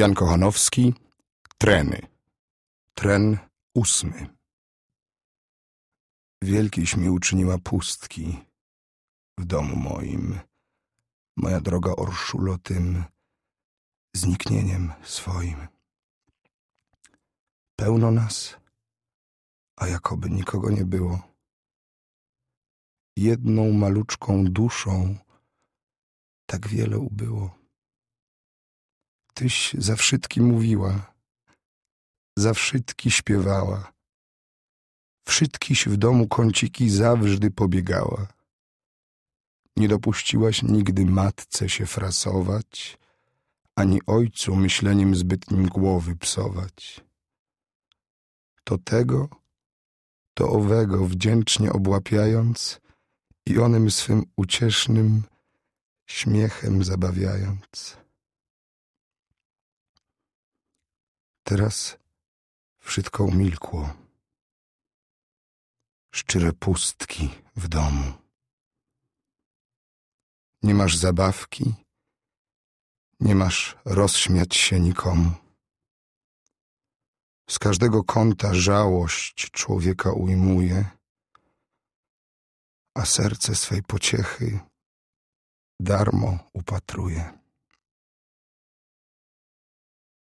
Jan Kochanowski Treny Tren ósmy Wielkiś mi uczyniła pustki w domu moim, moja droga Orszulo tym zniknieniem swoim. Pełno nas, a jakoby nikogo nie było. Jedną maluczką duszą tak wiele ubyło tyś za wszystkie mówiła, za wszystkie śpiewała. Wszystkiś w domu kąciki zawżdy pobiegała. Nie dopuściłaś nigdy matce się frasować, ani ojcu myśleniem zbytnim głowy psować. To tego, to owego wdzięcznie obłapiając i onym swym uciesznym śmiechem zabawiając. Teraz wszystko umilkło. Szczyre pustki w domu. Nie masz zabawki, nie masz rozśmiać się nikomu. Z każdego kąta żałość człowieka ujmuje, a serce swej pociechy darmo upatruje.